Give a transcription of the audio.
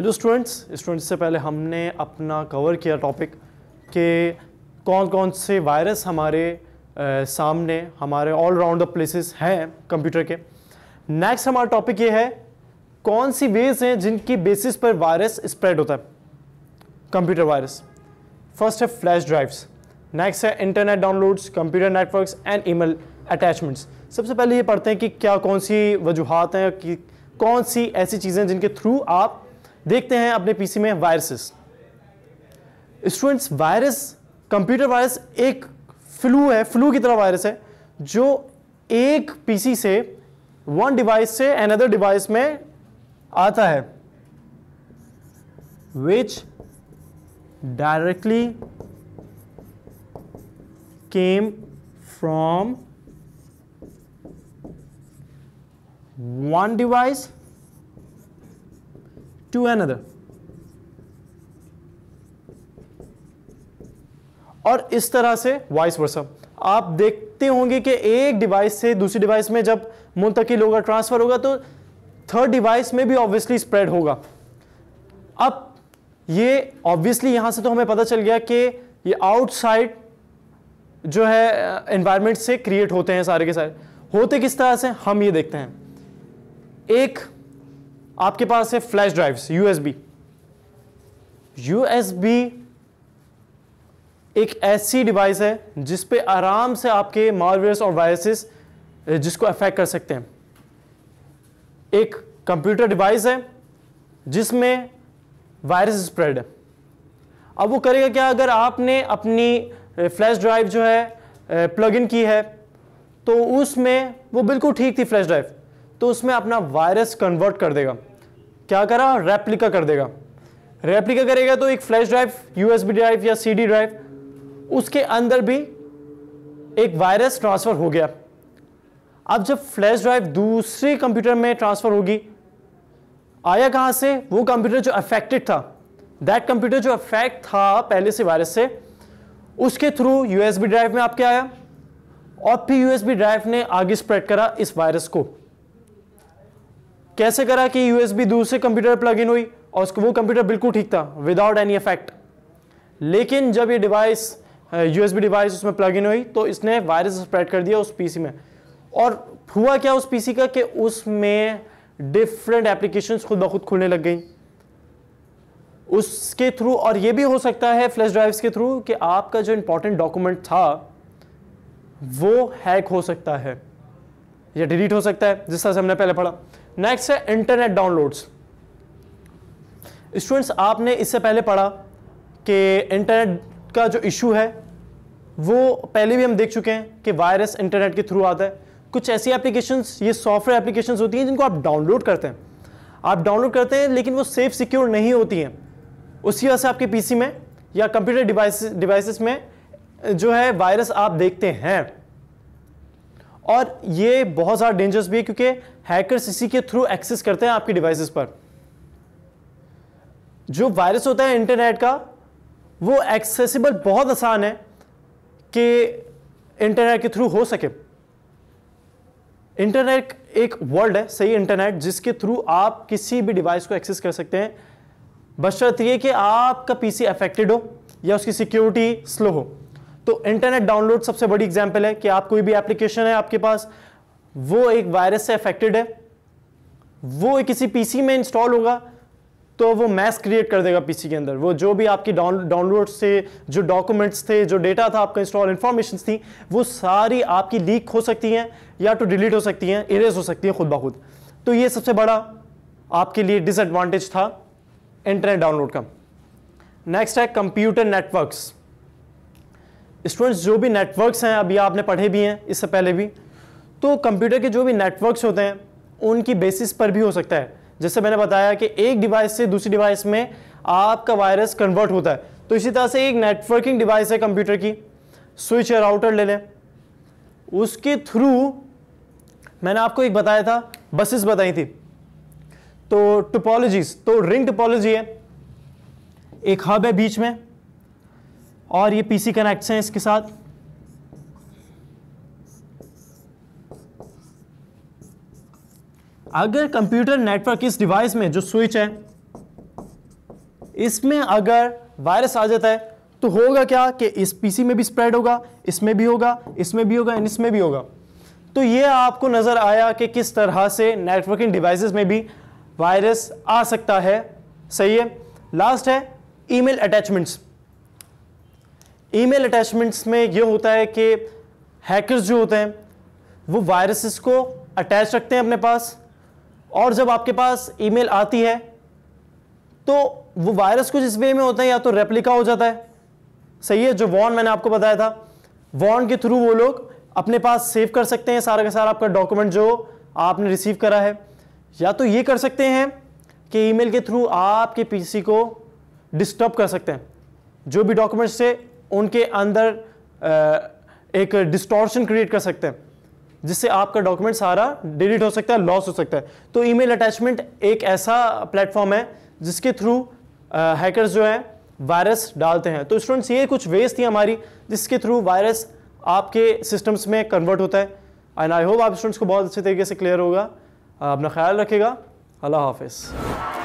Hello students students से पहले हमने अपना कवर किया टॉपिक के कौन कौन से वायरस हमारे आ, सामने हमारे ऑल राउंड द प्लेसेस हैं कंप्यूटर के नेक्स्ट हमारा टॉपिक ये है कौन सी वेज हैं जिनकी बेसिस पर वायरस स्प्रेड होता है कंप्यूटर वायरस फर्स्ट है फ्लैश ड्राइव्स नेक्स्ट है internet downloads computer networks and email attachments सबसे पहले ये पढ़ते हैं कि क्या कौन सी वजूहत हैं कि कौन सी ऐसी चीज़ें जिनके थ्रू आप देखते हैं अपने पीसी में viruses students virus computer virus एक फ्लू है फ्लू की तरह वायरस है जो एक पीसी से वन डिवाइस से अनदर डिवाइस में आता है which directly came from one device to another. और इस तरह से वाइस वर्सा आप देखते होंगे कि एक डिवाइस से दूसरी डिवाइस में जब मुंतकिल होगा ट्रांसफर होगा तो थर्ड डिवाइस में भी ऑब्वियसली स्प्रेड होगा अब ये ऑब्वियसली यहां से तो हमें पता चल गया कि ये आउटसाइड जो है एनवायरनमेंट से क्रिएट होते हैं सारे के सारे होते किस तरह से हम ये देखते हैं एक आपके पास है फ्लैश ड्राइव्स यूएसबी यूएसबी एक ऐसी डिवाइस है जिस पे आराम से आपके मालवेयर्स और वायरसेस जिसको अफेक्ट कर सकते हैं एक कंप्यूटर डिवाइस है जिसमें वायरस स्प्रेड है अब वो करेगा क्या अगर आपने अपनी फ्लैश ड्राइव जो है प्लग इन की है तो उसमें वो बिल्कुल ठीक थी फ्लैश ड्राइव तो उसमें अपना वायरस कन्वर्ट कर देगा क्या करा रेप्लिका कर देगा रेप्लिका करेगा तो एक फ्लैश ड्राइव यूएसबी ड्राइव या सीडी ड्राइव उसके अंदर भी एक वायरस ट्रांसफ़र हो गया अब जब फ्लैश ड्राइव दूसरे कंप्यूटर में ट्रांसफ़र होगी आया कहां से वो कंप्यूटर जो अफेक्टेड था दैट कंप्यूटर जो अफेक्ट था पहले से वायरस से उसके थ्रू यूएसबी ड्राइव में आपके आया और फिर यूएसबी ड्राइव ने आगे स्प्रेड करा इस वायरस को कैसे करा कि यूएसबी दूसरे कंप्यूटर प्लग इन हुई और उसको वो कंप्यूटर बिल्कुल ठीक था विदाउट एनी इफेक्ट लेकिन जब ये डिवाइस यूएसबी डिवाइस उसमें प्लग इन हुई तो इसने वायरस स्प्रेड कर दिया उस पीसी में और हुआ क्या उस पीसी का कि उसमें डिफरेंट एप्लीकेशन खुद ब खुद खुलने लग गई उसके थ्रू और ये भी हो सकता है फ्लैश ड्राइव्स के थ्रू कि आपका जो इंपॉर्टेंट डॉक्यूमेंट था वो हैक हो सकता है या डिलीट हो सकता है जिस तरह से हमने पहले पढ़ा नेक्स्ट है इंटरनेट डाउनलोड्स स्टूडेंट्स आपने इससे पहले पढ़ा कि इंटरनेट का जो इशू है वो पहले भी हम देख चुके हैं कि वायरस इंटरनेट के थ्रू आता है कुछ ऐसी एप्लीकेशंस ये सॉफ्टवेयर एप्लीकेशंस होती हैं जिनको आप डाउनलोड करते हैं आप डाउनलोड करते हैं लेकिन वो सेफ सिक्योर नहीं होती हैं उसी वजह से आपके पीसी में या कंप्यूटर डिवाइस डिवाइसेस में जो है वायरस आप देखते हैं और ये बहुत ज़्यादा डेंजरस भी है क्योंकि हैकर्स इसी के थ्रू एक्सेस करते हैं आपकी डिवाइसेस पर जो वायरस होता है इंटरनेट का वो एक्सेसिबल बहुत आसान है कि इंटरनेट के थ्रू हो सके इंटरनेट एक वर्ल्ड है सही इंटरनेट जिसके थ्रू आप किसी भी डिवाइस को एक्सेस कर सकते हैं बशर्त ये कि आपका पीसी अफेक्टेड हो या उसकी सिक्योरिटी स्लो हो तो इंटरनेट डाउनलोड सबसे बड़ी एग्जाम्पल है कि आप कोई भी एप्लीकेशन है आपके पास वो एक वायरस से अफेक्टेड है वो किसी पीसी में इंस्टॉल होगा तो वो मैस क्रिएट कर देगा पीसी के अंदर वो जो भी आपकी डाउनलोड से जो डॉक्यूमेंट्स थे जो डेटा था आपका इंस्टॉल इंफॉर्मेशन थी वो सारी आपकी लीक हो सकती हैं या तो डिलीट हो सकती हैं इरेज हो सकती हैं खुद ब खुद तो ये सबसे बड़ा आपके लिए डिसएडवांटेज था इंटरनेट डाउनलोड का नेक्स्ट है कंप्यूटर नेटवर्क्स स्टूडेंट्स जो भी नेटवर्क्स हैं अभी आपने पढ़े भी हैं इससे पहले भी तो कंप्यूटर के जो भी नेटवर्क्स होते हैं उनकी बेसिस पर भी हो सकता है जैसे मैंने बताया कि एक डिवाइस से दूसरी डिवाइस में आपका वायरस कन्वर्ट होता है तो इसी तरह से एक नेटवर्किंग डिवाइस है कंप्यूटर की स्विच या राउटर ले लें उसके थ्रू मैंने आपको एक बताया था बसेस बताई थी तो टोपोलॉजीज तो रिंग टोपोलॉजी है एक हब है बीच में और ये पीसी कनेक्ट हैं इसके साथ अगर कंप्यूटर नेटवर्क इस डिवाइस में जो स्विच है इसमें अगर वायरस आ जाता है तो होगा क्या कि इस पीसी में भी स्प्रेड होगा इसमें भी होगा इसमें भी होगा एंड इसमें भी होगा तो ये आपको नज़र आया कि किस तरह से नेटवर्किंग डिवाइसेस में भी वायरस आ सकता है सही है लास्ट है ईमेल अटैचमेंट्स ईमेल अटैचमेंट्स में ये होता है कि हैकर्स जो होते हैं वो वायरसेस को अटैच रखते हैं अपने पास और जब आपके पास ईमेल आती है तो वो वायरस कुछ इस वे में होता है या तो रेप्लिका हो जाता है सही है जो वॉन मैंने आपको बताया था वॉन के थ्रू वो लोग अपने पास सेव कर सकते हैं सारा का सारा आपका डॉक्यूमेंट जो आपने रिसीव करा है या तो ये कर सकते हैं कि ईमेल के थ्रू आपके पीसी को डिस्टर्ब कर सकते हैं जो भी डॉक्यूमेंट्स से उनके अंदर एक डिस्टॉर्शन क्रिएट कर सकते हैं जिससे आपका डॉक्यूमेंट सारा डिलीट हो सकता है लॉस हो सकता है तो ईमेल अटैचमेंट एक ऐसा प्लेटफॉर्म है जिसके थ्रू हैकर्स जो हैं वायरस डालते हैं तो स्टूडेंट्स ये कुछ वेज थी हमारी जिसके थ्रू वायरस आपके सिस्टम्स में कन्वर्ट होता है एंड आई होप आप स्टूडेंट्स को बहुत अच्छे तरीके से क्लियर होगा अपना ख्याल रखेगा अल्लाह हाफिज़